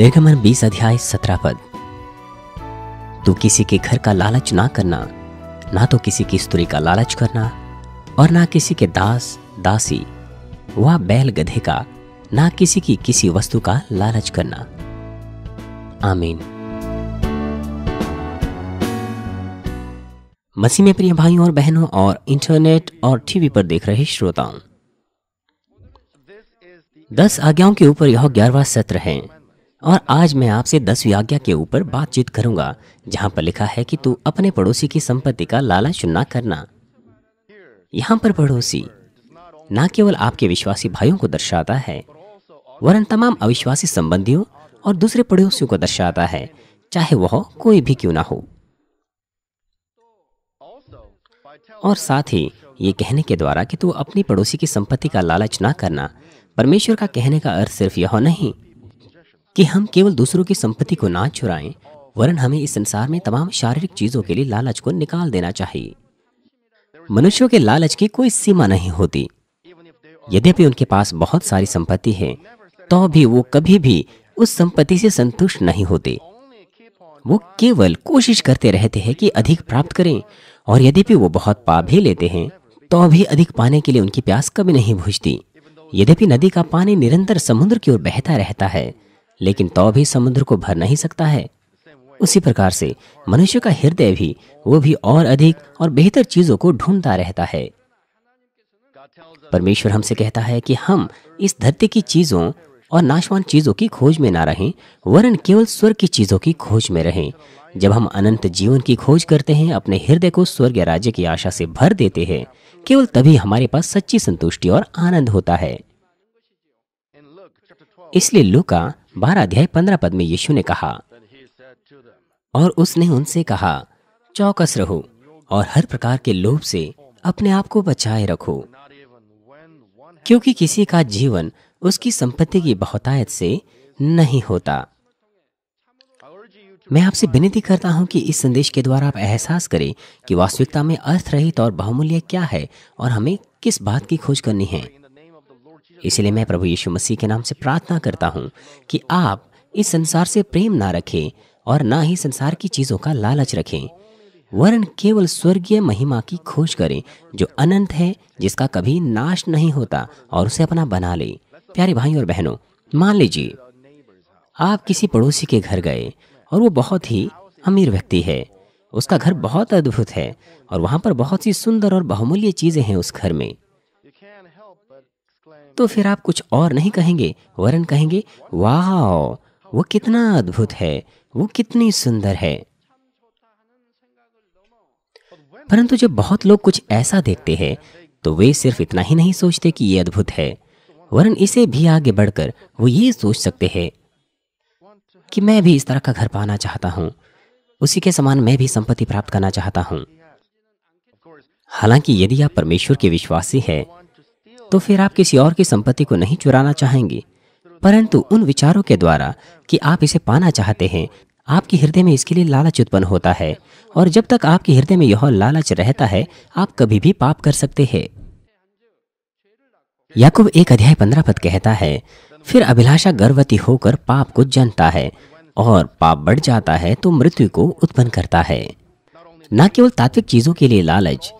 निर्गमन बीस अध्याय सत्रह पद तू किसी के घर का लालच ना करना ना तो किसी की स्त्री का लालच करना और ना किसी के दास दासी व बैल गधे का ना किसी की किसी वस्तु का लालच करना आमीन मसीह में प्रिय भाइयों और बहनों और इंटरनेट और टीवी पर देख रहे श्रोताओं दस आज्ञाओं के ऊपर यह ग्यारहवा सत्र है और आज मैं आपसे दसवीं आज्ञा के ऊपर बातचीत करूंगा जहां पर लिखा है कि तू अपने पड़ोसी की संपत्ति का लालच न करना यहाँ पर पड़ोसी न केवल आपके विश्वासी भाइयों को दर्शाता है वरन तमाम अविश्वासी संबंधियों और दूसरे पड़ोसियों को दर्शाता है चाहे वह कोई भी क्यों ना हो और साथ ही ये कहने के द्वारा कि तू अपनी पड़ोसी की संपत्ति का लालच ना करना परमेश्वर का कहने का अर्थ सिर्फ यह नहीं कि हम केवल दूसरों की संपत्ति को ना चुराएं वरन हमें इस संसार में तमाम शारीरिक चीजों के लिए लालच को निकाल देना चाहिए मनुष्यों के लालच की कोई सीमा नहीं होती यद्यपि उनके पास बहुत सारी संपत्ति है तो भी वो कभी भी उस संपत्ति से संतुष्ट नहीं होते वो केवल कोशिश करते रहते हैं कि अधिक प्राप्त करें और भी वो बहुत पा भी लेते हैं तो भी अधिक पाने के लिए उनकी प्यास कभी नहीं बुझती यद्यपि नदी का पानी निरंतर समुद्र की ओर बहता रहता है लेकिन तो भी समुद्र को भर नहीं सकता है उसी प्रकार से मनुष्य का हृदय भी वो भी और अधिक और बेहतर चीजों को ढूंढता रहता है परमेश्वर हमसे कहता है कि हम इस धरती की चीजों और नाशवान चीजों की खोज में ना रहें वरन केवल स्वर्ग की चीजों की खोज में रहें जब हम अनंत जीवन की खोज करते हैं अपने हृदय को स्वर्ग राज्य की आशा से भर देते हैं केवल तभी हमारे पास सच्ची संतुष्टि और आनंद होता है इसलिए लुका बारह अध्याय पंद्रह पद में यीशु ने कहा और उसने उनसे कहा चौकस रहो और हर प्रकार के लोभ से अपने आप को बचाए रखो क्योंकि किसी का जीवन उसकी संपत्ति की बहुतायत से नहीं होता मैं आपसे विनती करता हूं कि इस संदेश के द्वारा आप एहसास करें कि वास्तविकता में अर्थ रहित और बहुमूल्य क्या है और हमें किस बात की खोज करनी है इसलिए मैं प्रभु यीशु मसीह के नाम से प्रार्थना करता हूँ कि आप इस संसार से प्रेम ना रखें और ना ही संसार की चीज़ों का लालच रखें वरन केवल स्वर्गीय महिमा की खोज करें जो अनंत है जिसका कभी नाश नहीं होता और उसे अपना बना ले प्यारे भाई और बहनों मान लीजिए आप किसी पड़ोसी के घर गए और वो बहुत ही अमीर व्यक्ति है उसका घर बहुत अद्भुत है और वहाँ पर बहुत सी सुंदर और बहुमूल्य चीज़ें हैं उस घर में तो फिर आप कुछ और नहीं कहेंगे वरन कहेंगे वाह वो कितना अद्भुत है वो कितनी सुंदर है परंतु जब बहुत लोग कुछ ऐसा देखते हैं तो वे सिर्फ इतना ही नहीं सोचते कि ये अद्भुत है वरन इसे भी आगे बढ़कर वो ये सोच सकते हैं कि मैं भी इस तरह का घर पाना चाहता हूं उसी के समान मैं भी संपत्ति प्राप्त करना चाहता हूं हालांकि यदि आप परमेश्वर के विश्वासी हैं तो फिर आप किसी और की संपत्ति को नहीं चुराना चाहेंगे परंतु उन विचारों के द्वारा कि आप इसे पाना चाहते हैं आपके हृदय में इसके लिए लालच उत्पन्न होता है और जब तक आपके हृदय में यह लालच रहता है आप कभी भी पाप कर सकते हैं याकूब एक अध्याय पंद्रह पद कहता है फिर अभिलाषा गर्भवती होकर पाप को जनता है और पाप बढ़ जाता है तो मृत्यु को उत्पन्न करता है न केवल तात्विक चीजों के लिए लालच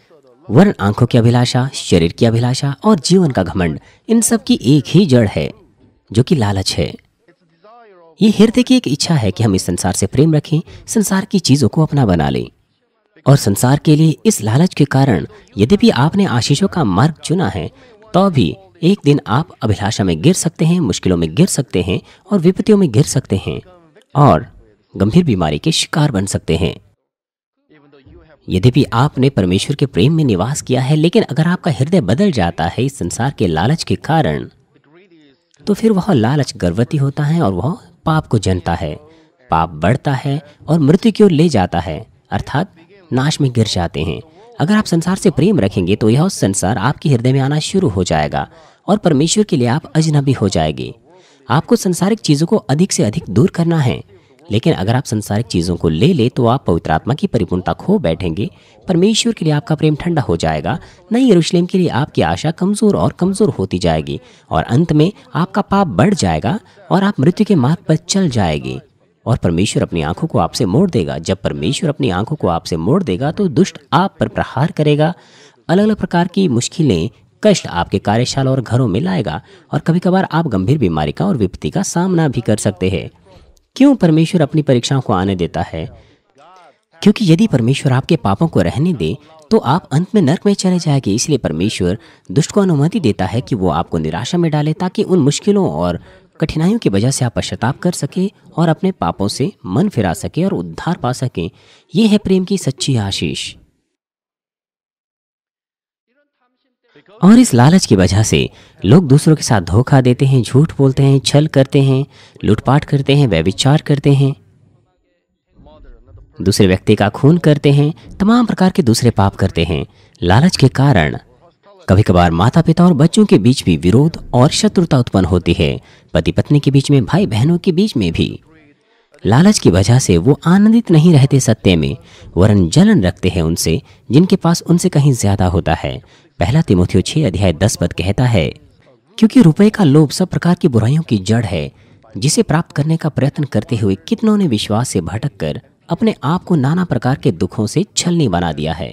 वर्ण आंखों की अभिलाषा शरीर की अभिलाषा और जीवन का घमंड इन सब की एक ही जड़ है जो कि लालच है ये हृदय की एक इच्छा है कि हम इस संसार से प्रेम रखें संसार की चीज़ों को अपना बना लें और संसार के लिए इस लालच के कारण यदि भी आपने आशीषों का मार्ग चुना है तो भी एक दिन आप अभिलाषा में गिर सकते हैं मुश्किलों में गिर सकते हैं और विपत्तियों में गिर सकते हैं और गंभीर बीमारी के शिकार बन सकते हैं यद्यपि आपने परमेश्वर के प्रेम में निवास किया है लेकिन अगर आपका हृदय बदल जाता है इस संसार के लालच के कारण तो फिर वह लालच गर्भवती होता है और वह पाप को जनता है पाप बढ़ता है और मृत्यु की ओर ले जाता है अर्थात नाश में गिर जाते हैं अगर आप संसार से प्रेम रखेंगे तो यह संसार आपके हृदय में आना शुरू हो जाएगा और परमेश्वर के लिए आप अजनबी हो जाएगी आपको संसारिक चीज़ों को अधिक से अधिक दूर करना है लेकिन अगर आप संसारिक चीज़ों को ले ले तो आप पवित्र आत्मा की परिपूर्णता खो बैठेंगे परमेश्वर के लिए आपका प्रेम ठंडा हो जाएगा नई यरूशलेम के लिए आपकी आशा कमज़ोर और कमज़ोर होती जाएगी और अंत में आपका पाप बढ़ जाएगा और आप मृत्यु के मार्ग पर चल जाएगी और परमेश्वर अपनी आंखों को आपसे मोड़ देगा जब परमेश्वर अपनी आंखों को आपसे मोड़ देगा तो दुष्ट आप पर प्रहार करेगा अलग अलग प्रकार की मुश्किलें कष्ट आपके कार्यशाला और घरों में लाएगा और कभी कभार आप गंभीर बीमारी का और विपत्ति का सामना भी कर सकते हैं क्यों परमेश्वर अपनी परीक्षाओं को आने देता है क्योंकि यदि परमेश्वर आपके पापों को रहने दे तो आप अंत में नर्क में चले जाएंगे इसलिए परमेश्वर दुष्ट को अनुमति देता है कि वो आपको निराशा में डाले ताकि उन मुश्किलों और कठिनाइयों की वजह से आप पश्चाताप कर सके और अपने पापों से मन फिरा सके और उद्धार पा सकें यह है प्रेम की सच्ची आशीष और इस लालच की वजह से लोग दूसरों के साथ धोखा देते हैं झूठ बोलते हैं छल करते हैं लूटपाट करते हैं व्यविचार करते हैं दूसरे व्यक्ति का खून करते हैं तमाम प्रकार के दूसरे पाप करते हैं लालच के कारण कभी कभार माता पिता और बच्चों के बीच भी विरोध और शत्रुता उत्पन्न होती है पति पत्नी के बीच में भाई बहनों के बीच में भी लालच की वजह से वो आनंदित नहीं रहते सत्य में वरन जलन रखते हैं उनसे जिनके पास उनसे कहीं ज्यादा होता है पहला तिमोथियो छः अध्याय दस पद कहता है क्योंकि रुपए का लोभ सब प्रकार की बुराइयों की जड़ है जिसे प्राप्त करने का प्रयत्न करते हुए कितनों ने विश्वास से भटक कर अपने आप को नाना प्रकार के दुखों से छलनी बना दिया है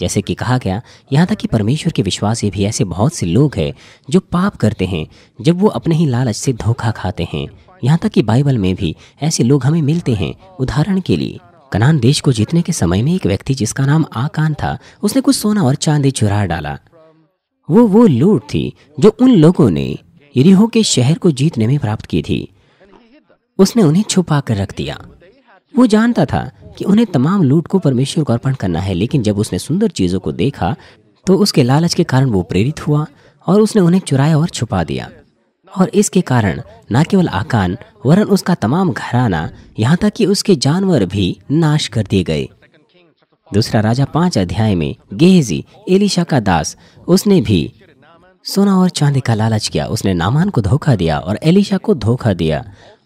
जैसे कि कहा गया यहाँ तक कि परमेश्वर के विश्वासी भी ऐसे बहुत से लोग हैं जो पाप करते हैं जब वो अपने ही लालच से धोखा खाते हैं यहाँ तक कि बाइबल में भी ऐसे लोग हमें मिलते हैं उदाहरण के लिए कनान देश को जीतने के समय में एक व्यक्ति जिसका नाम आकान था उसने कुछ सोना और चांदी चुरा डाला वो वो लूट थी जो उन लोगों ने यरीहो के शहर को जीतने में प्राप्त की थी उसने उन्हें छुपा कर रख दिया वो जानता था कि उन्हें तमाम लूट को परमेश्वर को अर्पण करना है लेकिन जब उसने सुंदर चीज़ों को देखा तो उसके लालच के कारण वो प्रेरित हुआ और उसने उन्हें चुराया और छुपा दिया और इसके कारण न केवल आकान वरन उसका तमाम घराना यहाँ तक कि उसके जानवर भी नाश कर दिए गए दूसरा राजा पांच अध्याय में गेहजी एलिशा का दास उसने भी सोना और चांदी का लालच किया उसने नामान को धोखा दिया और एलिशा को धोखा दिया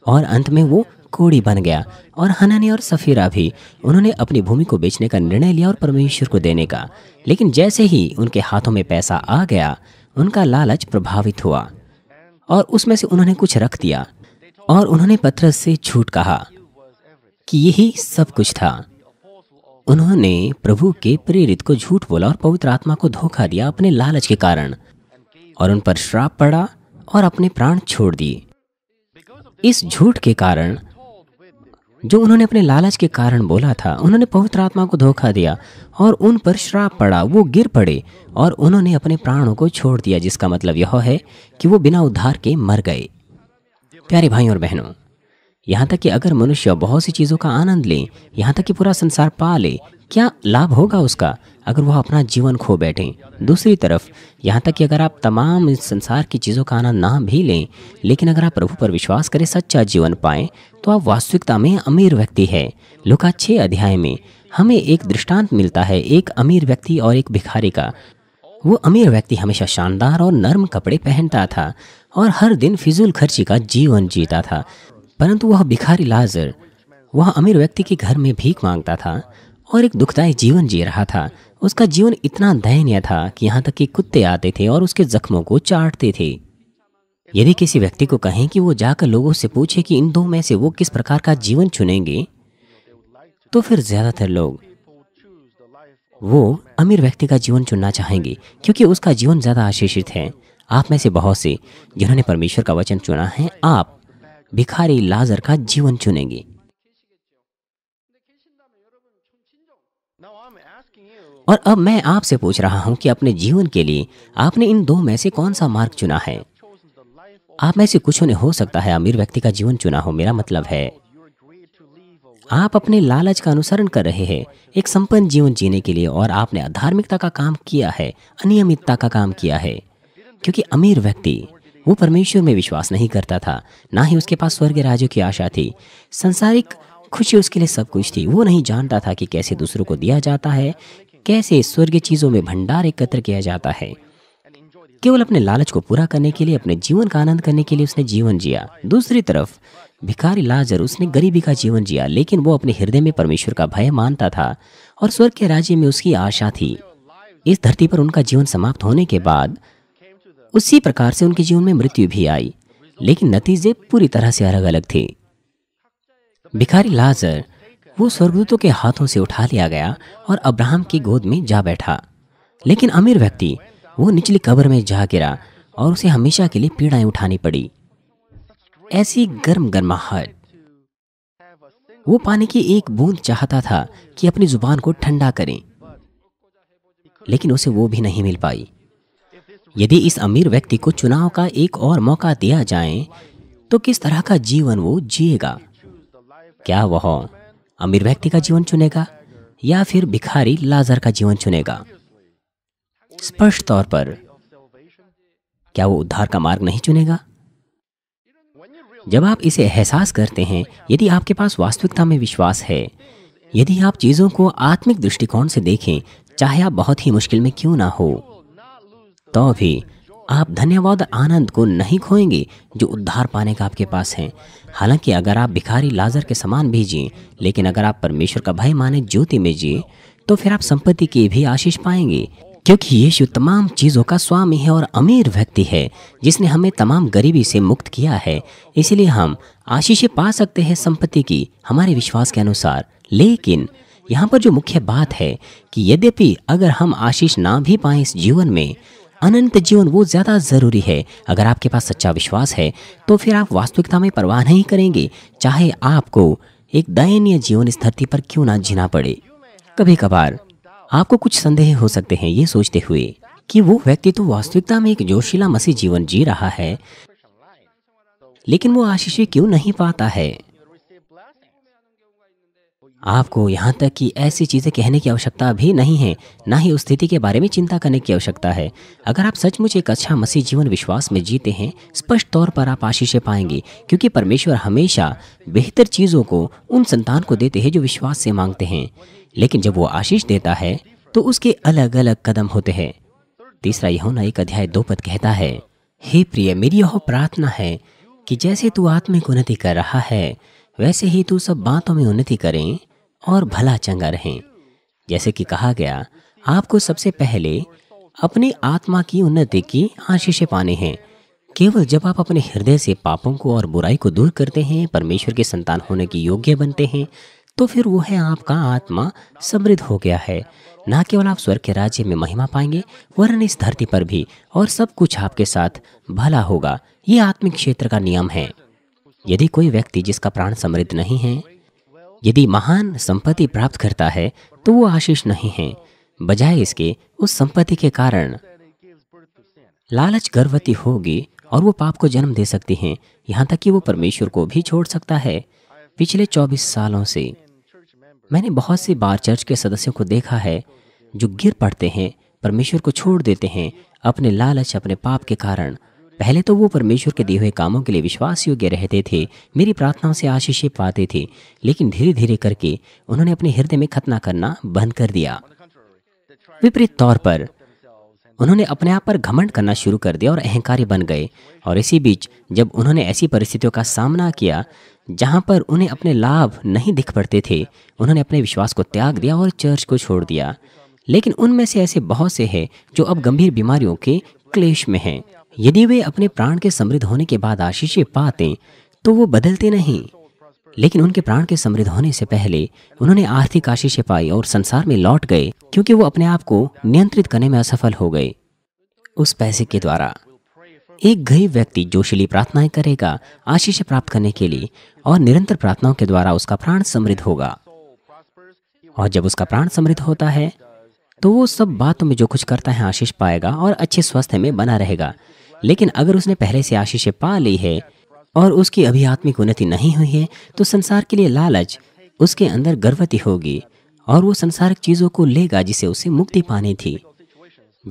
और अंत में वो कोड़ी बन गया और हनानी और सफीरा भी उन्होंने अपनी भूमि को बेचने का निर्णय लिया और परमेश्वर को देने का लेकिन जैसे ही उनके हाथों में पैसा आ गया उनका लालच प्रभावित हुआ और उसमें से उन्होंने कुछ रख दिया और उन्होंने पत्रस से झूठ कहा कि यही सब कुछ था उन्होंने प्रभु के प्रेरित को झूठ बोला और पवित्र आत्मा को धोखा दिया अपने लालच के कारण और उन पर श्राप पड़ा और अपने प्राण छोड़ दिए इस झूठ के कारण जो उन्होंने अपने लालच के कारण बोला था उन्होंने पवित्र आत्मा को धोखा दिया और उन पर श्राप पड़ा वो गिर पड़े और उन्होंने अपने प्राणों को छोड़ दिया जिसका मतलब यह है कि वो बिना उद्धार के मर गए प्यारे भाई और बहनों यहाँ तक कि अगर मनुष्य बहुत सी चीज़ों का आनंद ले यहाँ तक कि पूरा संसार पा ले क्या लाभ होगा उसका अगर वह अपना जीवन खो बैठे दूसरी तरफ यहाँ तक कि अगर आप तमाम इस संसार की चीज़ों का आनंद ना भी लें लेकिन अगर आप प्रभु पर विश्वास करें सच्चा जीवन पाएं तो आप वास्तविकता में अमीर व्यक्ति है लुका छः अध्याय में हमें एक दृष्टांत मिलता है एक अमीर व्यक्ति और एक भिखारी का वो अमीर व्यक्ति हमेशा शानदार और नर्म कपड़े पहनता था और हर दिन फिजूल खर्ची का जीवन जीता था परंतु वह भिखारी लाजर वह अमीर व्यक्ति के घर में भीख मांगता था और एक दुखदायी जीवन जी रहा था उसका जीवन इतना दयनीय था कि यहाँ तक कि कुत्ते आते थे और उसके जख्मों को चाटते थे यदि किसी व्यक्ति को कहें कि वो जाकर लोगों से पूछे कि इन दो में से वो किस प्रकार का जीवन चुनेंगे तो फिर ज़्यादातर लोग वो अमीर व्यक्ति का जीवन चुनना चाहेंगे क्योंकि उसका जीवन ज़्यादा आशीषित है आप में से बहुत से जिन्होंने परमेश्वर का वचन चुना है आप भिखारी लाजर का जीवन चुनेंगे और अब मैं आपसे पूछ रहा हूं कि अपने जीवन के लिए आपने इन दो में से कौन सा मार्ग चुना है आप में से कुछ ने हो सकता है अमीर व्यक्ति का जीवन चुना हो मेरा मतलब है आप अपने लालच का अनुसरण कर रहे हैं एक संपन्न जीवन जीने के लिए और आपने अधार्मिकता का काम किया है अनियमितता का काम किया है क्योंकि अमीर व्यक्ति वो परमेश्वर में विश्वास नहीं करता था ना ही उसके पास स्वर्ग राज्य की आशा थी संसारिक खुशी उसके लिए सब कुछ थी वो नहीं जानता था कि कैसे दूसरों को दिया जाता है कैसे स्वर्गीय चीज़ों में भंडार एकत्र किया जाता है केवल अपने लालच को पूरा करने के लिए अपने जीवन का आनंद करने के लिए उसने जीवन जिया दूसरी तरफ भिखारी लाजर उसने गरीबी का जीवन जिया लेकिन वो अपने हृदय में परमेश्वर का भय मानता था और स्वर्ग के राज्य में उसकी आशा थी इस धरती पर उनका जीवन समाप्त होने के बाद उसी प्रकार से उनके जीवन में मृत्यु भी आई लेकिन नतीजे पूरी तरह से अलग अलग थे भिखारी लाजर वो स्वर्गदूतों के हाथों से उठा लिया गया और अब्राहम की गोद में जा बैठा लेकिन अमीर व्यक्ति वो निचली कब्र में जा गिरा और उसे हमेशा के लिए पीड़ाएं उठानी पड़ी ऐसी गर्म गर्माहट वो पानी की एक बूंद चाहता था कि अपनी जुबान को ठंडा करें लेकिन उसे वो भी नहीं मिल पाई यदि इस अमीर व्यक्ति को चुनाव का एक और मौका दिया जाए तो किस तरह का जीवन वो जिएगा क्या वह अमीर व्यक्ति का जीवन चुनेगा या फिर भिखारी लाजर का जीवन चुनेगा स्पष्ट तौर पर क्या वो उद्धार का मार्ग नहीं चुनेगा जब आप इसे एहसास करते हैं यदि आपके पास वास्तविकता में विश्वास है यदि आप चीज़ों को आत्मिक दृष्टिकोण से देखें चाहे आप बहुत ही मुश्किल में क्यों ना हो तो भी आप धन्यवाद आनंद को नहीं खोएंगे जो उद्धार पाने का आपके पास है हालांकि अगर आप भिखारी लाजर के समान भी जिए लेकिन अगर आप परमेश्वर का भय माने ज्योति में जिए तो फिर आप संपत्ति की भी आशीष पाएंगे क्योंकि यीशु तमाम चीज़ों का स्वामी है और अमीर व्यक्ति है जिसने हमें तमाम गरीबी से मुक्त किया है इसलिए हम आशीषें पा सकते हैं संपत्ति की हमारे विश्वास के अनुसार लेकिन यहाँ पर जो मुख्य बात है कि यद्यपि अगर हम आशीष ना भी पाए इस जीवन में अनंत जीवन वो ज़्यादा ज़रूरी है अगर आपके पास सच्चा विश्वास है तो फिर आप वास्तविकता में परवाह नहीं करेंगे चाहे आपको एक दयनीय जीवन इस धरती पर क्यों ना जीना पड़े कभी कभार आपको कुछ संदेह हो सकते हैं ये सोचते हुए कि वो व्यक्ति तो वास्तविकता में एक जोशीला मसीह जीवन जी रहा है लेकिन वो आशीष क्यों नहीं पाता है आपको यहाँ तक कि ऐसी चीज़ें कहने की आवश्यकता भी नहीं है ना ही उस स्थिति के बारे में चिंता करने की आवश्यकता है अगर आप सचमुच एक अच्छा मसीह जीवन विश्वास में जीते हैं स्पष्ट तौर पर आप आशीषें पाएंगे क्योंकि परमेश्वर हमेशा बेहतर चीज़ों को उन संतान को देते हैं जो विश्वास से मांगते हैं लेकिन जब वो आशीष देता है तो उसके अलग अलग कदम होते हैं तीसरा यहोना एक अध्याय दो पद कहता है हे प्रिय मेरी यह प्रार्थना है कि जैसे तू आत्मिक उन्नति कर रहा है वैसे ही तू सब बातों में उन्नति करें और भला चंगा रहें जैसे कि कहा गया आपको सबसे पहले अपनी आत्मा की उन्नति की आशीषें पाने हैं केवल जब आप अपने हृदय से पापों को और बुराई को दूर करते हैं परमेश्वर के संतान होने की योग्य बनते हैं तो फिर वो है आपका आत्मा समृद्ध हो गया है ना केवल आप स्वर्ग के राज्य में महिमा पाएंगे वरन इस धरती पर भी और सब कुछ आपके साथ भला होगा ये आत्मिक क्षेत्र का नियम है यदि कोई व्यक्ति जिसका प्राण समृद्ध नहीं है यदि महान संपत्ति प्राप्त करता है तो वो आशीष नहीं है बजाय इसके उस संपत्ति के कारण लालच गर्भवती होगी और वो पाप को जन्म दे सकती हैं यहाँ तक कि वो परमेश्वर को भी छोड़ सकता है पिछले 24 सालों से मैंने बहुत सी बार चर्च के सदस्यों को देखा है जो गिर पड़ते हैं परमेश्वर को छोड़ देते हैं अपने लालच अपने पाप के कारण पहले तो वो परमेश्वर के दिए हुए कामों के लिए विश्वास योग्य रहते थे मेरी प्रार्थनाओं से आशीषें पाते थे लेकिन धीरे धीरे करके उन्होंने अपने हृदय में खतना करना बंद कर दिया विपरीत तौर पर उन्होंने अपने आप पर घमंड करना शुरू कर दिया और अहंकारी बन गए और इसी बीच जब उन्होंने ऐसी परिस्थितियों का सामना किया जहां पर उन्हें अपने लाभ नहीं दिख पड़ते थे उन्होंने अपने विश्वास को त्याग दिया और चर्च को छोड़ दिया लेकिन उनमें से ऐसे बहुत से हैं जो अब गंभीर बीमारियों के क्लेश में हैं यदि वे अपने प्राण के समृद्ध होने के बाद आशीष पाते तो वो बदलते नहीं लेकिन उनके प्राण के समृद्ध होने से पहले उन्होंने आर्थिक आशीष पाई और संसार में लौट गए क्योंकि वो अपने आप को नियंत्रित करने में असफल हो गए उस पैसे के द्वारा एक गरीब व्यक्ति जोशीली प्रार्थनाएं करेगा आशीष प्राप्त करने के लिए और निरंतर प्रार्थनाओं के द्वारा उसका प्राण समृद्ध होगा और जब उसका प्राण समृद्ध होता है तो वो सब बातों में जो कुछ करता है आशीष पाएगा और अच्छे स्वास्थ्य में बना रहेगा लेकिन अगर उसने पहले से आशीषें पा ली है और उसकी अभी आत्मिक उन्नति नहीं हुई है तो संसार के लिए लालच उसके अंदर गर्भवती होगी और वो संसारिक चीज़ों को लेगा जिसे उसे मुक्ति पानी थी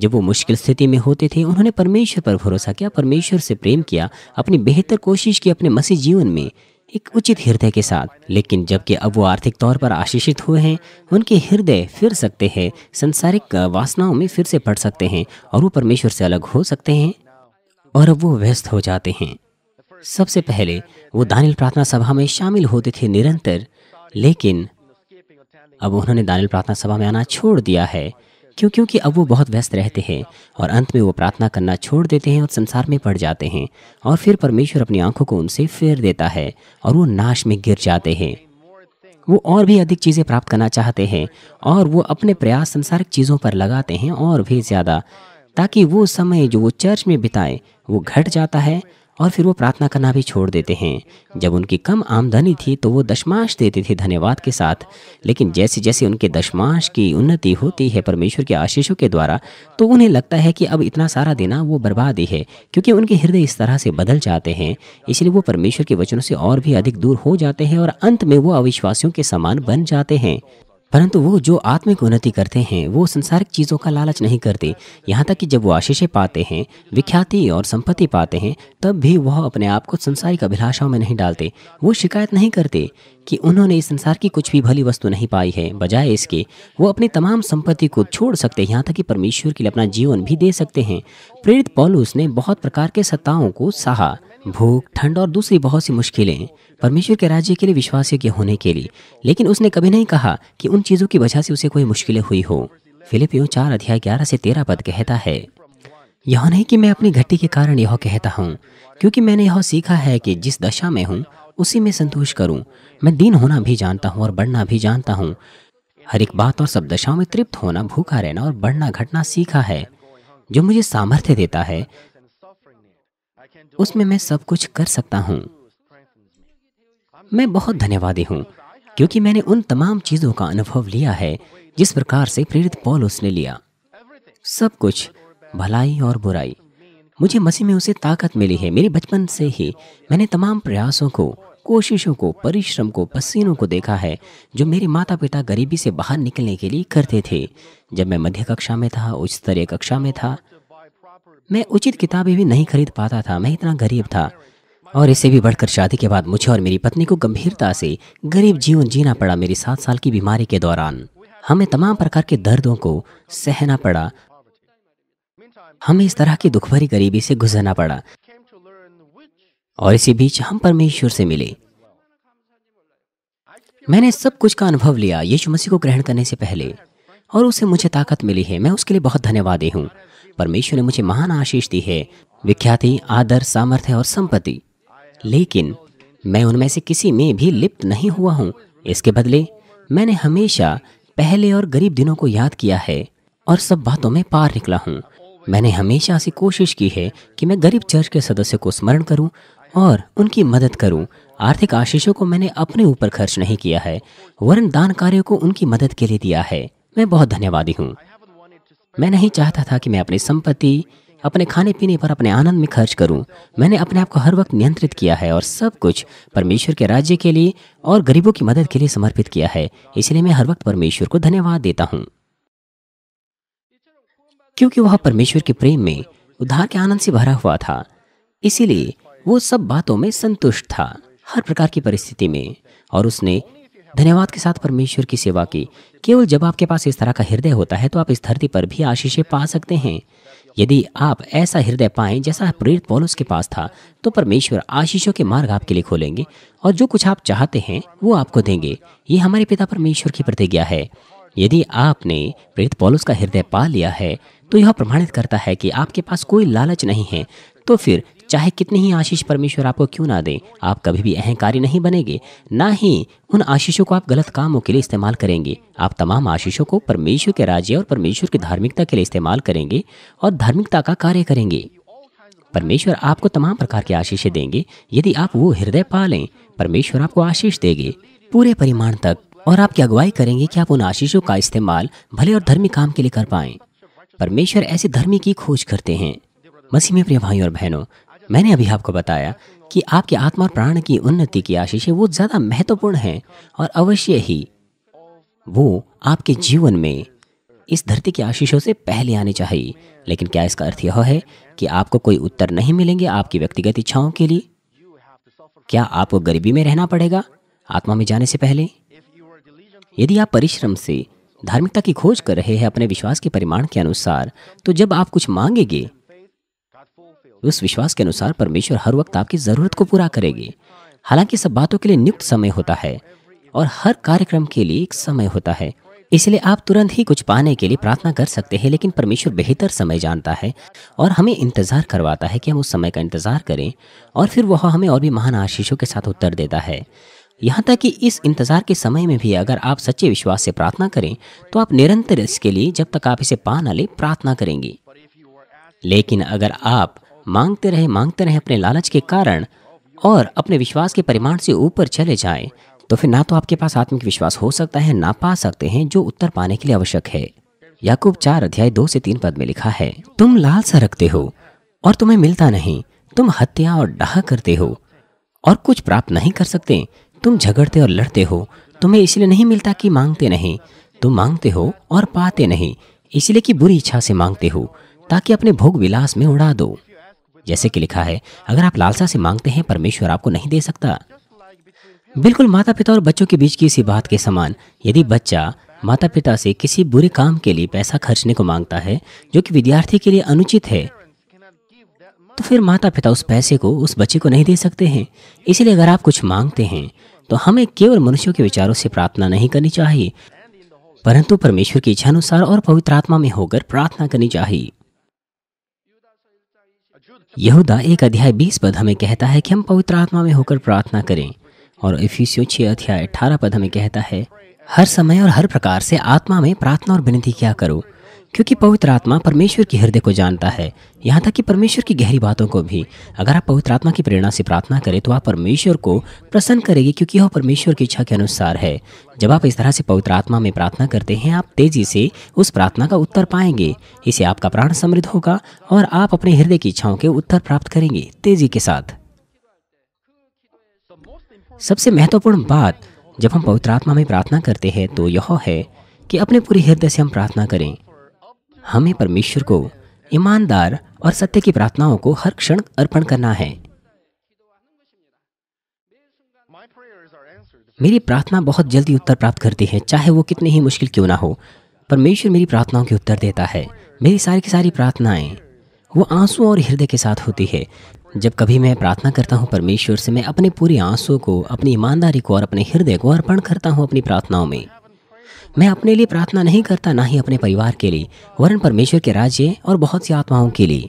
जब वो मुश्किल स्थिति में होते थे उन्होंने परमेश्वर पर भरोसा किया परमेश्वर से प्रेम किया अपनी बेहतर कोशिश की अपने मसीह जीवन में एक उचित हृदय के साथ लेकिन जबकि अब वो आर्थिक तौर पर आशीषित हुए हैं उनके हृदय फिर सकते हैं संसारिक वासनाओं में फिर से पड़ सकते हैं और वो परमेश्वर से अलग हो सकते हैं और अब वो व्यस्त हो जाते हैं सबसे पहले वो दानिल प्रार्थना सभा में शामिल होते थे निरंतर लेकिन अब उन्होंने दानिल प्रार्थना सभा में आना छोड़ दिया है क्यों क्योंकि अब वो बहुत व्यस्त रहते हैं और अंत में वो प्रार्थना करना छोड़ देते हैं और संसार में पड़ जाते हैं और फिर परमेश्वर अपनी आंखों को उनसे फेर देता है और वो नाश में गिर जाते हैं वो और भी अधिक चीज़ें प्राप्त करना चाहते हैं और वो अपने प्रयास संसारिक चीज़ों पर लगाते हैं और भी ज़्यादा ताकि वो समय जो वो चर्च में बिताएं वो घट जाता है और फिर वो प्रार्थना करना भी छोड़ देते हैं जब उनकी कम आमदनी थी तो वो दशमांश देते थे धन्यवाद के साथ लेकिन जैसे जैसे उनके दशमांश की उन्नति होती है परमेश्वर के आशीषों के द्वारा तो उन्हें लगता है कि अब इतना सारा देना वो बर्बाद ही है क्योंकि उनके हृदय इस तरह से बदल जाते हैं इसलिए वो परमेश्वर के वचनों से और भी अधिक दूर हो जाते हैं और अंत में वो अविश्वासियों के समान बन जाते हैं परंतु वो जो आत्मिक उन्नति करते हैं वो संसारिक चीज़ों का लालच नहीं करते यहाँ तक कि जब वो आशीषें पाते हैं विख्याति और संपत्ति पाते हैं तब भी वह अपने आप को संसारिक अभिलाषाओं में नहीं डालते वो शिकायत नहीं करते कि उन्होंने इस संसार की कुछ भी भली वस्तु नहीं पाई है बजाय इसके वो अपनी तमाम संपत्ति को छोड़ सकते हैं यहाँ तक कि परमेश्वर के लिए अपना जीवन भी दे सकते हैं प्रेरित पॉलूस ने बहुत प्रकार के सत्ताओं को सहा भूख ठंड और दूसरी बहुत सी मुश्किलें परमेश्वर के राज्य के लिए विश्वास योग्य होने के लिए लेकिन उसने कभी नहीं कहा कि उन चीज़ों की वजह से उसे कोई मुश्किलें हुई हो फिलिपियो चार अध्याय ग्यारह से तेरह पद कहता है यह नहीं कि मैं अपनी घट्टी के कारण यह कहता हूँ क्योंकि मैंने यह सीखा है कि जिस दशा में हूँ उसी में संतोष करूँ मैं दीन होना भी जानता हूँ और बढ़ना भी जानता हूँ हर एक बात और सब दशाओं में तृप्त होना भूखा रहना और बढ़ना घटना सीखा है जो मुझे सामर्थ्य देता है उसमें मैं सब कुछ कर सकता हूँ मैं बहुत धन्यवादी हूँ क्योंकि मैंने उन तमाम चीज़ों का अनुभव लिया है जिस प्रकार से प्रेरित पॉल उसने लिया सब कुछ भलाई और बुराई मुझे मसीह में उसे ताकत मिली है मेरे बचपन से ही मैंने तमाम प्रयासों को कोशिशों को परिश्रम को पसीनों को देखा है जो मेरे माता पिता गरीबी से बाहर निकलने के लिए करते थे जब मैं मध्य कक्षा में था उच्च स्तरीय कक्षा में था मैं उचित किताबें भी नहीं खरीद पाता था मैं इतना गरीब था और इससे भी बढ़कर शादी के बाद मुझे और मेरी पत्नी को गंभीरता से गरीब जीवन जीना पड़ा मेरी सात साल की बीमारी के दौरान हमें तमाम प्रकार के दर्दों को सहना पड़ा हमें इस तरह की दुख भरी गरीबी से गुजरना पड़ा और इसी बीच हम परमेश्वर से मिले मैंने सब कुछ का अनुभव लिया यीशु मसीह को ग्रहण करने से पहले और उसे मुझे ताकत मिली है मैं उसके लिए बहुत धन्यवादी हूँ परमेश्वर ने मुझे महान आशीष दी है विख्याति आदर सामर्थ्य और संपत्ति लेकिन मैं उनमें से किसी में भी लिप्त नहीं हुआ हूँ इसके बदले मैंने हमेशा पहले और गरीब दिनों को याद किया है और सब बातों में पार निकला हूँ मैंने हमेशा ऐसी कोशिश की है कि मैं गरीब चर्च के सदस्य को स्मरण करूं और उनकी मदद करूं। आर्थिक आशीषों को मैंने अपने ऊपर खर्च नहीं किया है वरन दान कार्यों को उनकी मदद के लिए दिया है मैं बहुत धन्यवादी हूँ मैं नहीं चाहता था कि मैं अपनी संपत्ति अपने खाने पीने पर अपने आनंद में खर्च करूं मैंने अपने आप को हर वक्त नियंत्रित किया है और सब कुछ परमेश्वर के राज्य के लिए और गरीबों की मदद के लिए समर्पित किया है इसलिए मैं हर वक्त परमेश्वर को धन्यवाद देता हूं क्योंकि वह परमेश्वर के प्रेम में उद्धार के आनंद से भरा हुआ था इसीलिए वो सब बातों में संतुष्ट था हर प्रकार की परिस्थिति में और उसने धन्यवाद के साथ परमेश्वर की सेवा की केवल जब आपके पास इस तरह का हृदय होता है तो आप इस धरती पर भी आशीषें पा सकते हैं यदि आप ऐसा हृदय पाएं जैसा प्रेरित पॉलुस के पास था तो परमेश्वर आशीषों के मार्ग आपके लिए खोलेंगे और जो कुछ आप चाहते हैं वो आपको देंगे ये हमारे पिता परमेश्वर की प्रतिज्ञा है यदि आपने प्रेरित पॉलुस का हृदय पा लिया है तो यह प्रमाणित करता है कि आपके पास कोई लालच नहीं है तो फिर चाहे कितनी ही आशीष परमेश्वर आपको क्यों ना दे आप कभी भी अहंकारी नहीं बनेंगे ना ही उन आशीषों को आप गलत कामों के लिए इस्तेमाल करेंगे आप तमाम आशीषों को परमेश्वर के राज्य और परमेश्वर की धार्मिकता के लिए इस्तेमाल करेंगे और धार्मिकता का कार्य करेंगे परमेश्वर आपको तमाम प्रकार के आशीषें देंगे यदि आप वो हृदय पालें परमेश्वर आपको आशीष देंगे पूरे परिमाण तक और आपकी अगुवाई करेंगे कि आप उन आशीषों का इस्तेमाल भले और धर्मी काम के लिए कर पाएं परमेश्वर ऐसे धर्मी की खोज करते हैं मसीह में प्रिय भाइयों और बहनों मैंने अभी आपको बताया कि आपके आत्मा और प्राण की उन्नति की आशीषें वो ज़्यादा महत्वपूर्ण हैं और अवश्य ही वो आपके जीवन में इस धरती की आशीषों से पहले आने चाहिए लेकिन क्या इसका अर्थ यह है कि आपको कोई उत्तर नहीं मिलेंगे आपकी व्यक्तिगत इच्छाओं के लिए क्या आपको गरीबी में रहना पड़ेगा आत्मा में जाने से पहले यदि आप परिश्रम से धार्मिकता की खोज कर रहे हैं अपने विश्वास के परिमाण के अनुसार तो जब आप कुछ मांगेंगे उस विश्वास के अनुसार परमेश्वर हर वक्त आपकी ज़रूरत को पूरा करेगी हालांकि सब बातों के लिए नियुक्त समय होता है और हर कार्यक्रम के लिए एक समय होता है इसलिए आप तुरंत ही कुछ पाने के लिए प्रार्थना कर सकते हैं लेकिन परमेश्वर बेहतर समय जानता है और हमें इंतज़ार करवाता है कि हम उस समय का इंतज़ार करें और फिर वह हमें और भी महान आशीषों के साथ उत्तर देता है यहाँ तक कि इस इंतज़ार के समय में भी अगर आप सच्चे विश्वास से प्रार्थना करें तो आप निरंतर इसके लिए जब तक आप इसे पा न ले प्रार्थना करेंगे लेकिन अगर आप मांगते रहे मांगते रहे अपने लालच के कारण और अपने विश्वास के परिमाण से ऊपर चले जाएं तो फिर ना तो आपके पास आत्मिक विश्वास हो सकता है ना पा सकते हैं जो उत्तर पाने के लिए आवश्यक है याकूब चार अध्याय दो से तीन पद में लिखा है तुम लालसा रखते हो और तुम्हें मिलता नहीं तुम हत्या और डाह करते हो और कुछ प्राप्त नहीं कर सकते तुम झगड़ते और लड़ते हो तुम्हें इसलिए नहीं मिलता कि मांगते नहीं तुम मांगते हो और पाते नहीं इसलिए कि बुरी इच्छा से मांगते हो ताकि अपने भोग विलास में उड़ा दो जैसे कि लिखा है अगर आप लालसा से मांगते हैं परमेश्वर आपको नहीं दे सकता बिल्कुल माता पिता और बच्चों के बीच की इसी बात के समान यदि बच्चा माता पिता से किसी बुरे काम के लिए पैसा खर्चने को मांगता है जो कि विद्यार्थी के लिए अनुचित है तो फिर माता पिता उस पैसे को उस बच्चे को नहीं दे सकते हैं इसलिए अगर आप कुछ मांगते हैं तो हमें केवल मनुष्यों के विचारों से प्रार्थना नहीं करनी चाहिए परंतु परमेश्वर की इच्छानुसार और पवित्र आत्मा में होकर प्रार्थना करनी चाहिए यहूदा एक अध्याय बीस पद हमें कहता है कि हम पवित्र आत्मा में होकर प्रार्थना करें और इफिसियो छः अध्याय अठारह पद हमें कहता है हर समय और हर प्रकार से आत्मा में प्रार्थना और विनती क्या करो क्योंकि पवित्र आत्मा परमेश्वर के हृदय को जानता है यहाँ तक कि परमेश्वर की गहरी बातों को भी अगर आप पवित्र आत्मा की प्रेरणा से प्रार्थना करें तो आप परमेश्वर को प्रसन्न करेंगे क्योंकि वह परमेश्वर की इच्छा के अनुसार है जब आप इस तरह से पवित्र आत्मा में प्रार्थना करते हैं आप तेजी से उस प्रार्थना का उत्तर पाएंगे इसे आपका प्राण समृद्ध होगा और आप अपने हृदय की इच्छाओं के उत्तर प्राप्त करेंगे तेजी के साथ सबसे महत्वपूर्ण बात जब हम पवित्र आत्मा में प्रार्थना करते हैं तो यह है कि अपने पूरे हृदय से हम प्रार्थना करें हमें परमेश्वर को ईमानदार और सत्य की प्रार्थनाओं को हर क्षण अर्पण करना है मेरी प्रार्थना बहुत जल्दी उत्तर प्राप्त करती है चाहे वो कितनी ही मुश्किल क्यों ना हो परमेश्वर मेरी प्रार्थनाओं के उत्तर देता है मेरी सारी की सारी प्रार्थनाएं वो आंसू और हृदय के साथ होती है जब कभी मैं प्रार्थना करता हूँ परमेश्वर से मैं अपने पूरे आंसू को अपनी ईमानदारी को और अपने हृदय को अर्पण करता हूँ अपनी प्रार्थनाओं में मैं अपने लिए प्रार्थना नहीं करता ना ही अपने परिवार के लिए वरन परमेश्वर के राज्य और बहुत सी आत्माओं के लिए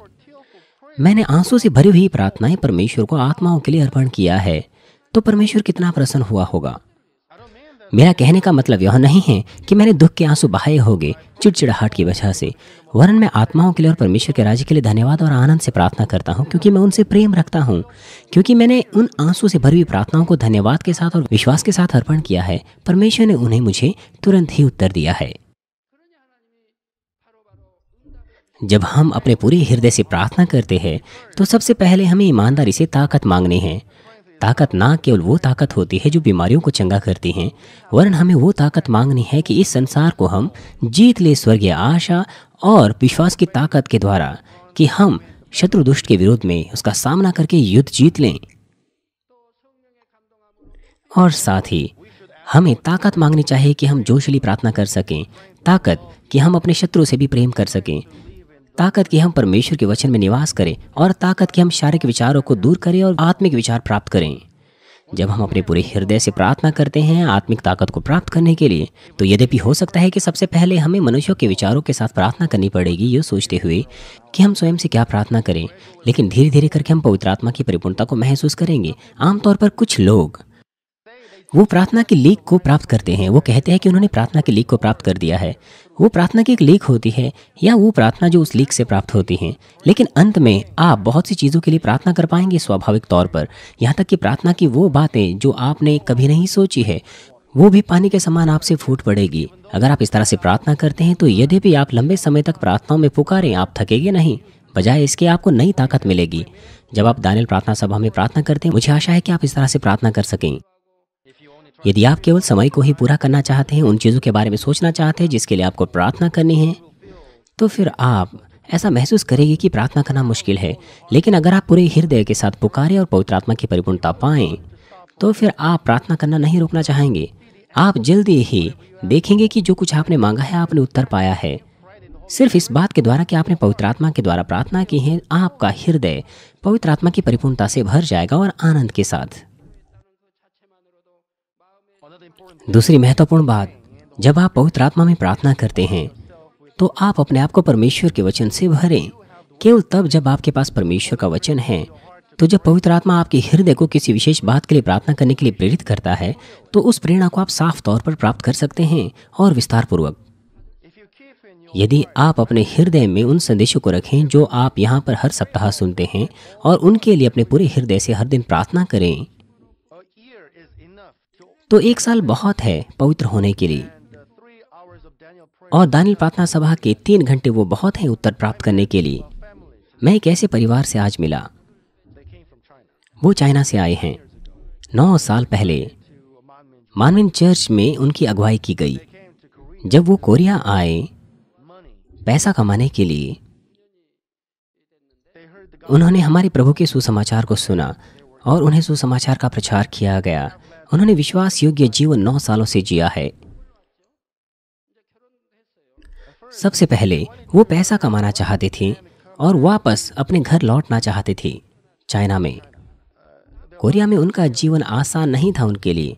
मैंने आंसू से भरी हुई प्रार्थनाएं परमेश्वर को आत्माओं के लिए अर्पण किया है तो परमेश्वर कितना प्रसन्न हुआ होगा मेरा कहने का मतलब यह नहीं है कि मैंने दुख के आंसू बहाए होंगे चिड़चिड़ाहट की वजह से वरन मैं आत्माओं के लिए और परमेश्वर के राज्य के लिए धन्यवाद और आनंद से प्रार्थना करता हूँ क्योंकि मैं उनसे प्रेम रखता हूँ क्योंकि मैंने उन आंसू से भरी हुई प्रार्थनाओं को धन्यवाद के साथ और विश्वास के साथ अर्पण किया है परमेश्वर ने उन्हें मुझे तुरंत ही उत्तर दिया है जब हम अपने पूरे हृदय से प्रार्थना करते हैं तो सबसे पहले हमें ईमानदारी से ताकत मांगनी है ताकत ना केवल वो ताकत होती है जो बीमारियों को चंगा करती है वरन हमें वो ताकत मांगनी है कि इस संसार को हम जीत ले स्वर्गीय आशा और विश्वास की ताकत के द्वारा कि हम शत्रु दुष्ट के विरोध में उसका सामना करके युद्ध जीत लें और साथ ही हमें ताकत मांगनी चाहिए कि हम जोशली प्रार्थना कर सकें ताकत कि हम अपने शत्रु से भी प्रेम कर सकें ताकत की हम परमेश्वर के वचन में निवास करें और ताकत की हम शारीरिक विचारों को दूर करें और आत्मिक विचार प्राप्त करें जब हम अपने पूरे हृदय से प्रार्थना करते हैं आत्मिक ताकत को प्राप्त करने के लिए तो यद्यपि हो सकता है कि सबसे पहले हमें मनुष्यों के विचारों के साथ प्रार्थना करनी पड़ेगी ये सोचते हुए कि हम स्वयं से क्या प्रार्थना करें लेकिन धीरे धीरे करके हम पवित्र आत्मा की परिपूर्णता को महसूस करेंगे आमतौर पर कुछ लोग वो प्रार्थना की लीक को प्राप्त करते हैं वो कहते हैं कि उन्होंने प्रार्थना की लीक को प्राप्त कर दिया है वो प्रार्थना की एक लीक होती है या वो प्रार्थना जो उस लीक से प्राप्त होती है लेकिन अंत में आप बहुत सी चीज़ों के लिए प्रार्थना कर पाएंगे स्वाभाविक तौर पर यहाँ तक कि प्रार्थना की वो बातें जो आपने कभी नहीं सोची है वो भी पानी के समान आपसे फूट पड़ेगी अगर आप इस तरह से प्रार्थना करते हैं तो यदि भी आप लंबे समय तक प्रार्थनाओं में पुकारें आप थकेगे नहीं बजाय इसके आपको नई ताकत मिलेगी जब आप दानिल प्रार्थना सभा में प्रार्थना करते हैं मुझे आशा है कि आप इस तरह से प्रार्थना कर सकें यदि आप केवल समय को ही पूरा करना चाहते हैं उन चीज़ों के बारे में सोचना चाहते हैं जिसके लिए आपको प्रार्थना करनी है तो फिर आप ऐसा महसूस करेंगे कि प्रार्थना करना मुश्किल है लेकिन अगर आप पूरे हृदय के साथ पुकारें और पवित्र आत्मा की परिपूर्णता पाएं तो फिर आप प्रार्थना करना नहीं रोकना चाहेंगे आप जल्दी ही देखेंगे कि जो कुछ आपने मांगा है आपने उत्तर पाया है सिर्फ इस बात के द्वारा कि आपने पवित्र आत्मा के द्वारा प्रार्थना की है आपका हृदय पवित्र आत्मा की परिपूर्णता से भर जाएगा और आनंद के साथ दूसरी महत्वपूर्ण बात जब आप पवित्र आत्मा में प्रार्थना करते हैं तो आप अपने आप को परमेश्वर के वचन से भरें केवल तब जब आपके पास परमेश्वर का वचन है तो जब पवित्र आत्मा आपके हृदय को किसी विशेष बात के लिए प्रार्थना करने के लिए प्रेरित करता है तो उस प्रेरणा को आप साफ तौर पर प्राप्त कर सकते हैं और विस्तार पूर्वक यदि आप अपने हृदय में उन संदेशों को रखें जो आप यहाँ पर हर सप्ताह सुनते हैं और उनके लिए अपने पूरे हृदय से हर दिन प्रार्थना करें तो एक साल बहुत है पवित्र होने के लिए और दानिल प्रार्थना सभा के तीन घंटे वो बहुत हैं उत्तर प्राप्त करने के लिए मैं एक ऐसे परिवार से आज मिला वो चाइना से आए हैं नौ साल पहले मानविन चर्च में उनकी अगुवाई की गई जब वो कोरिया आए पैसा कमाने के लिए उन्होंने हमारे प्रभु के सुसमाचार को सुना और उन्हें सुसमाचार का प्रचार किया गया उन्होंने विश्वास योग्य जीवन नौ सालों से जिया है सबसे पहले वो पैसा कमाना चाहते थे और वापस अपने घर लौटना चाहते थे चाइना में कोरिया में उनका जीवन आसान नहीं था उनके लिए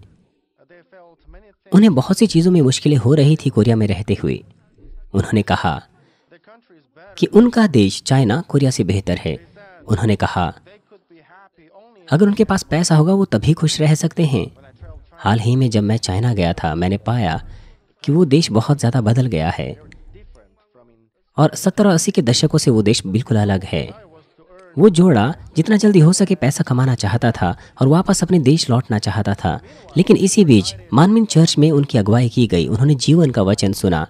उन्हें बहुत सी चीज़ों में मुश्किलें हो रही थी कोरिया में रहते हुए उन्होंने कहा कि उनका देश चाइना कोरिया से बेहतर है उन्होंने कहा अगर उनके पास पैसा होगा वो तभी खुश रह सकते हैं हाल ही में जब मैं चाइना गया था मैंने पाया कि वो देश बहुत ज़्यादा बदल गया है और सत्तर और अस्सी के दशकों से वो देश बिल्कुल अलग है वो जोड़ा जितना जल्दी हो सके पैसा कमाना चाहता था और वापस अपने देश लौटना चाहता था लेकिन इसी बीच मानविन चर्च में उनकी अगुवाई की गई उन्होंने जीवन का वचन सुना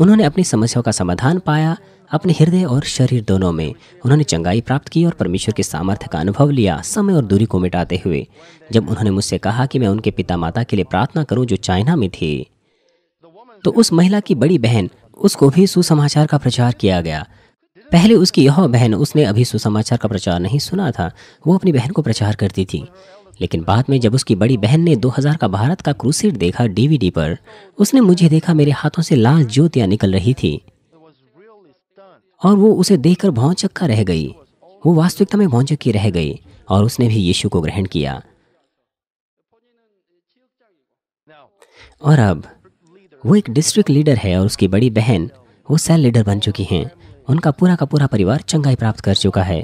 उन्होंने अपनी समस्याओं का समाधान पाया अपने हृदय और शरीर दोनों में उन्होंने चंगाई प्राप्त की और परमेश्वर के सामर्थ्य का अनुभव लिया समय और दूरी को मिटाते हुए जब उन्होंने मुझसे कहा कि मैं उनके पिता माता के लिए प्रार्थना करूं जो चाइना में थी तो उस महिला की बड़ी बहन उसको भी सुसमाचार का प्रचार किया गया पहले उसकी यह बहन उसने अभी सुसमाचार का प्रचार नहीं सुना था वो अपनी बहन को प्रचार करती थी लेकिन बाद में जब उसकी बड़ी बहन ने 2000 का भारत का क्रूसेड देखा डीवीडी पर उसने मुझे देखा मेरे हाथों से लाल ज्योतियां निकल रही थी और वो उसे देखकर भौचक्का रह गई वो वास्तविकता में भौचक्की रह गई और उसने भी यीशु को ग्रहण किया और अब वो एक डिस्ट्रिक्ट लीडर है और उसकी बड़ी बहन वो सेल लीडर बन चुकी हैं उनका पूरा का पूरा परिवार चंगाई प्राप्त कर चुका है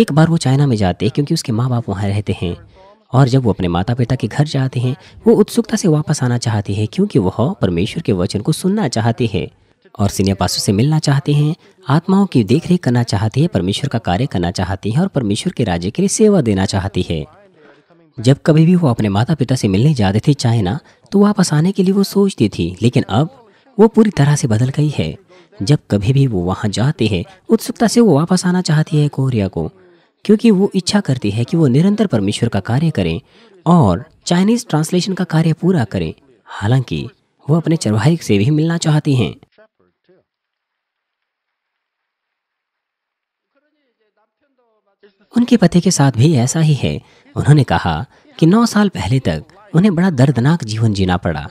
एक बार वो चाइना में जाते हैं क्योंकि उसके माँ बाप वहाँ रहते हैं और जब वो अपने माता पिता के घर जाते हैं वो उत्सुकता से वापस आना चाहती है क्योंकि वह परमेश्वर के वचन को सुनना चाहती है और सीनियर पासों से मिलना चाहते हैं आत्माओं की देखरेख करना चाहती है परमेश्वर का कार्य करना चाहती है और परमेश्वर के राज्य के लिए सेवा देना चाहती है जब कभी भी वो अपने माता पिता से मिलने जाते थे चाइना तो वापस आने के लिए वो सोचती थी लेकिन अब वो पूरी तरह से बदल गई है जब कभी भी वो वहाँ जाते है उत्सुकता से वो वापस आना चाहती है कोरिया को क्योंकि वो इच्छा करती है कि वो निरंतर परमेश्वर का कार्य करें और चाइनीज़ ट्रांसलेशन का कार्य पूरा करें हालांकि वो अपने चरवाहे से भी मिलना चाहती हैं उनके पति के साथ भी ऐसा ही है उन्होंने कहा कि नौ साल पहले तक उन्हें बड़ा दर्दनाक जीवन जीना पड़ा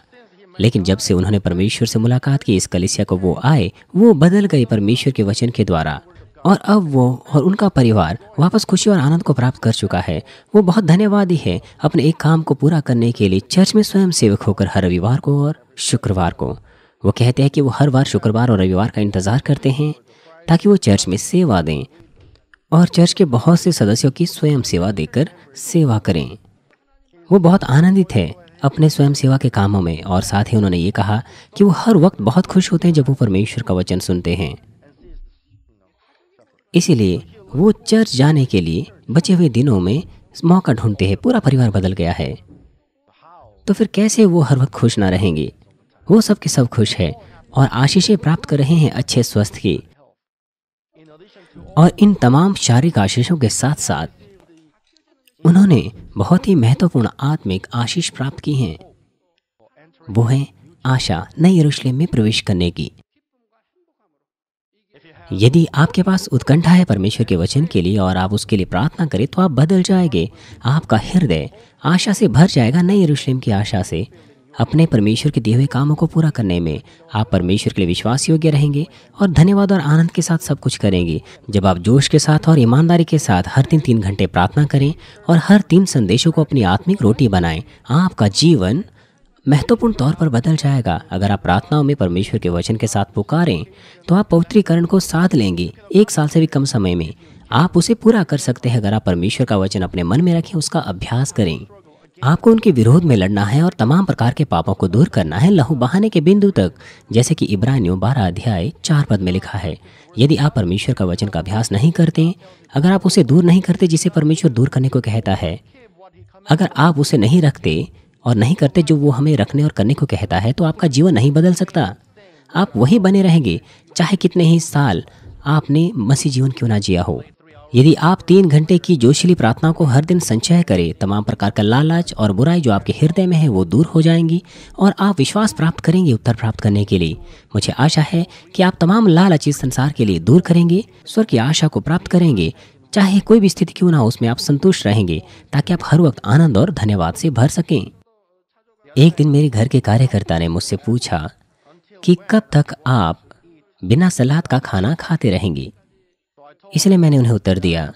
लेकिन जब से उन्होंने परमेश्वर से मुलाकात की इस कलिसिया को वो आए वो बदल गए परमेश्वर के वचन के द्वारा और अब वो और उनका परिवार वापस खुशी और आनंद को प्राप्त कर चुका है वो बहुत धन्यवादी है अपने एक काम को पूरा करने के लिए चर्च में स्वयं सेवक होकर हर रविवार को और शुक्रवार को वो कहते हैं कि वो हर बार शुक्रवार और रविवार का इंतज़ार करते हैं ताकि वो चर्च में सेवा दें और चर्च के बहुत से सदस्यों की स्वयं सेवा देकर सेवा करें वो बहुत आनंदित है अपने स्वयं सेवा के कामों में और साथ ही उन्होंने ये कहा कि वो हर वक्त बहुत खुश होते हैं जब वो परमेश्वर का वचन सुनते हैं इसीलिए वो चर्च जाने के लिए बचे हुए दिनों में मौका ढूंढते हैं पूरा परिवार बदल गया है तो फिर कैसे वो हर वक्त खुश ना रहेंगे वो सब के सब खुश है और आशीषें प्राप्त कर रहे हैं अच्छे स्वस्थ की और इन तमाम शारीरिक आशीषों के साथ साथ उन्होंने बहुत ही महत्वपूर्ण आत्मिक आशीष प्राप्त की हैं वो है आशा नए यरूशलेम में प्रवेश करने की यदि आपके पास उत्कंठा है परमेश्वर के वचन के लिए और आप उसके लिए प्रार्थना करें तो आप बदल जाएंगे आपका हृदय आशा से भर जाएगा नए यरूशलेम की आशा से अपने परमेश्वर के दिए हुए कामों को पूरा करने में आप परमेश्वर के लिए विश्वास योग्य रहेंगे और धन्यवाद और आनंद के साथ सब कुछ करेंगे जब आप जोश के साथ और ईमानदारी के साथ हर दिन तीन घंटे प्रार्थना करें और हर तीन संदेशों को अपनी आत्मिक रोटी बनाएं आपका जीवन महत्वपूर्ण तौर पर बदल जाएगा अगर आप प्रार्थनाओं में परमेश्वर के वचन के साथ पुकारें तो आप पवित्रीकरण को साथ लेंगे एक साल से भी कम समय में आप उसे पूरा कर सकते हैं अगर आप परमेश्वर का वचन अपने मन में रखें उसका अभ्यास करें आपको उनके विरोध में लड़ना है और तमाम प्रकार के पापों को दूर करना है लहू बहाने के बिंदु तक जैसे कि इब्रानियों बारह अध्याय चार पद में लिखा है यदि आप परमेश्वर का वचन का अभ्यास नहीं करते अगर आप उसे दूर नहीं करते जिसे परमेश्वर दूर करने को कहता है अगर आप उसे नहीं रखते और नहीं करते जो वो हमें रखने और करने को कहता है तो आपका जीवन नहीं बदल सकता आप वही बने रहेंगे चाहे कितने ही साल आपने मसीह जीवन क्यों ना जिया हो यदि आप तीन घंटे की जोशीली प्रार्थना को हर दिन संचय करें तमाम प्रकार का लालच और बुराई जो आपके हृदय में है वो दूर हो जाएंगी और आप विश्वास प्राप्त करेंगे उत्तर प्राप्त करने के लिए मुझे आशा है कि आप तमाम लालच इस संसार के लिए दूर करेंगे स्वर्ग की आशा को प्राप्त करेंगे चाहे कोई भी स्थिति क्यों ना हो उसमें आप संतुष्ट रहेंगे ताकि आप हर वक्त आनंद और धन्यवाद से भर सकें एक दिन मेरे घर के कार्यकर्ता ने मुझसे पूछा कि कब तक आप बिना सलाद का खाना खाते रहेंगे इसलिए मैंने उन्हें उत्तर दिया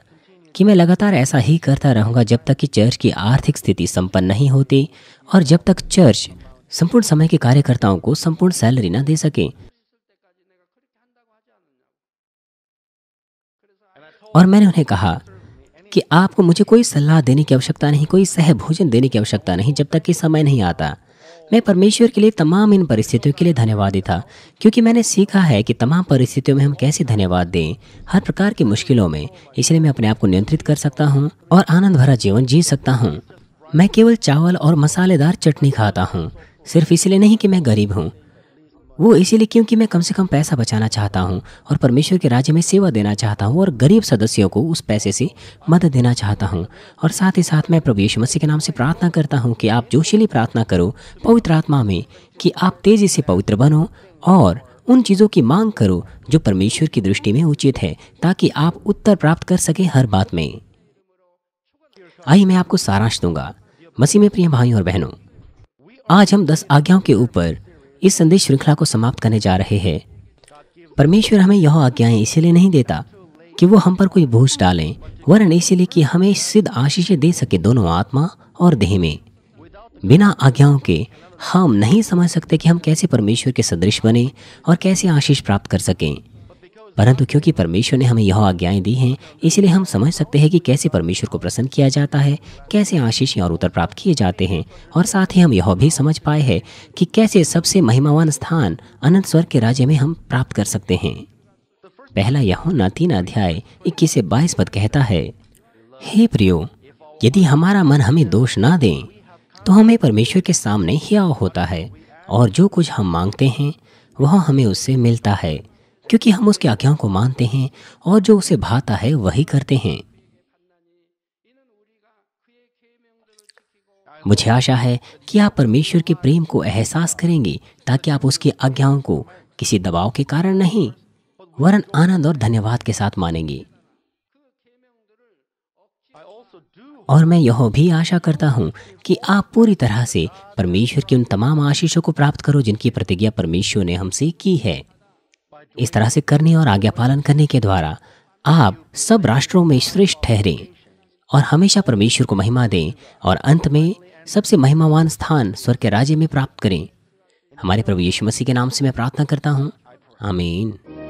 कि मैं लगातार ऐसा ही करता रहूंगा जब तक कि चर्च की आर्थिक स्थिति संपन्न नहीं होती और जब तक चर्च संपूर्ण समय के कार्यकर्ताओं को संपूर्ण सैलरी ना दे सके और मैंने उन्हें कहा कि आपको मुझे कोई सलाह देने की आवश्यकता नहीं कोई सह भोजन देने की आवश्यकता नहीं जब तक कि समय नहीं आता मैं परमेश्वर के लिए तमाम इन परिस्थितियों के लिए धन्यवादी था क्योंकि मैंने सीखा है कि तमाम परिस्थितियों में हम कैसे धन्यवाद दें हर प्रकार की मुश्किलों में इसलिए मैं अपने आप को नियंत्रित कर सकता हूँ और आनंद भरा जीवन जी सकता हूँ मैं केवल चावल और मसालेदार चटनी खाता हूँ सिर्फ इसलिए नहीं कि मैं गरीब हूँ वो इसीलिए क्योंकि मैं कम से कम पैसा बचाना चाहता हूँ और परमेश्वर के राज्य में सेवा देना चाहता हूँ और गरीब सदस्यों को उस पैसे से मदद देना चाहता हूँ और साथ ही साथ मैं प्रभु यीशु मसीह के नाम से प्रार्थना करता हूँ कि आप जोशीली प्रार्थना करो पवित्र आत्मा में कि आप तेज़ी से पवित्र बनो और उन चीज़ों की मांग करो जो परमेश्वर की दृष्टि में उचित है ताकि आप उत्तर प्राप्त कर सकें हर बात में आइए मैं आपको सारांश दूंगा मसीह में प्रिय भाइयों और बहनों आज हम दस आज्ञाओं के ऊपर इस संदेश श्रृंखला को समाप्त करने जा रहे हैं परमेश्वर हमें यह आज्ञाएं इसीलिए नहीं देता कि वो हम पर कोई बोझ डालें वरन इसीलिए कि हमें सिद्ध आशीषें दे सके दोनों आत्मा और देह में बिना आज्ञाओं के हम नहीं समझ सकते कि हम कैसे परमेश्वर के सदृश बने और कैसे आशीष प्राप्त कर सकें परंतु क्योंकि परमेश्वर ने हमें यह आज्ञाएं दी हैं इसलिए हम समझ सकते हैं कि कैसे परमेश्वर को प्रसन्न किया जाता है कैसे आशीष और उत्तर प्राप्त किए जाते हैं और साथ ही हम यह भी समझ पाए हैं कि कैसे सबसे महिमावान स्थान अनंत स्वर के राज्य में हम प्राप्त कर सकते हैं पहला यहोना तीन अध्याय इक्कीस से बाईस पद कहता है हे प्रियो यदि हमारा मन हमें दोष ना दे तो हमें परमेश्वर के सामने ही होता है और जो कुछ हम मांगते हैं वह हमें उससे मिलता है क्योंकि हम उसकी आज्ञाओं को मानते हैं और जो उसे भाता है वही करते हैं मुझे आशा है कि आप परमेश्वर के प्रेम को एहसास करेंगे ताकि आप उसकी आज्ञाओं को किसी दबाव के कारण नहीं वरन आनंद और धन्यवाद के साथ मानेंगे और मैं यह भी आशा करता हूँ कि आप पूरी तरह से परमेश्वर की उन तमाम आशीषों को प्राप्त करो जिनकी प्रतिज्ञा परमेश्वर ने हमसे की है इस तरह से करने और आज्ञा पालन करने के द्वारा आप सब राष्ट्रों में श्रेष्ठ ठहरें और हमेशा परमेश्वर को महिमा दें और अंत में सबसे महिमावान स्थान स्वर के राज्य में प्राप्त करें हमारे प्रभु यीशु मसीह के नाम से मैं प्रार्थना करता हूँ आमीन